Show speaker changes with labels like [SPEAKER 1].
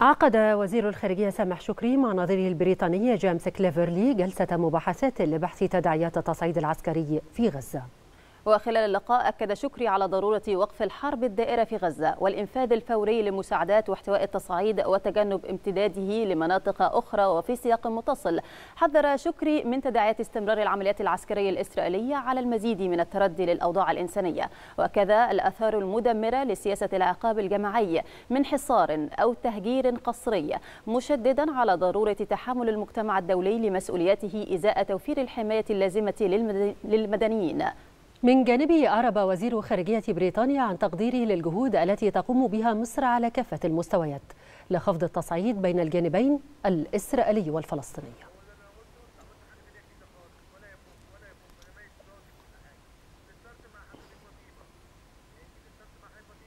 [SPEAKER 1] عقد وزير الخارجية سامح شكري مع نظيره البريطاني جيمس كليفرلي جلسة مباحثات لبحث تداعيات التصعيد العسكري في غزة
[SPEAKER 2] وخلال اللقاء أكد شكري على ضرورة وقف الحرب الدائرة في غزة والإنفاذ الفوري للمساعدات واحتواء التصعيد وتجنب امتداده لمناطق أخرى وفي سياق متصل حذر شكري من تداعيات استمرار العمليات العسكرية الإسرائيلية على المزيد من التردي للأوضاع الإنسانية وكذا الأثار المدمرة لسياسة العقاب الجماعي من حصار أو تهجير قصري مشددا على ضرورة تحمل المجتمع الدولي لمسؤولياته إزاء توفير الحماية اللازمة للمدنيين
[SPEAKER 1] من جانبه أعرب وزير خارجية بريطانيا عن تقديره للجهود التي تقوم بها مصر على كافة المستويات لخفض التصعيد بين الجانبين الإسرائيلي والفلسطيني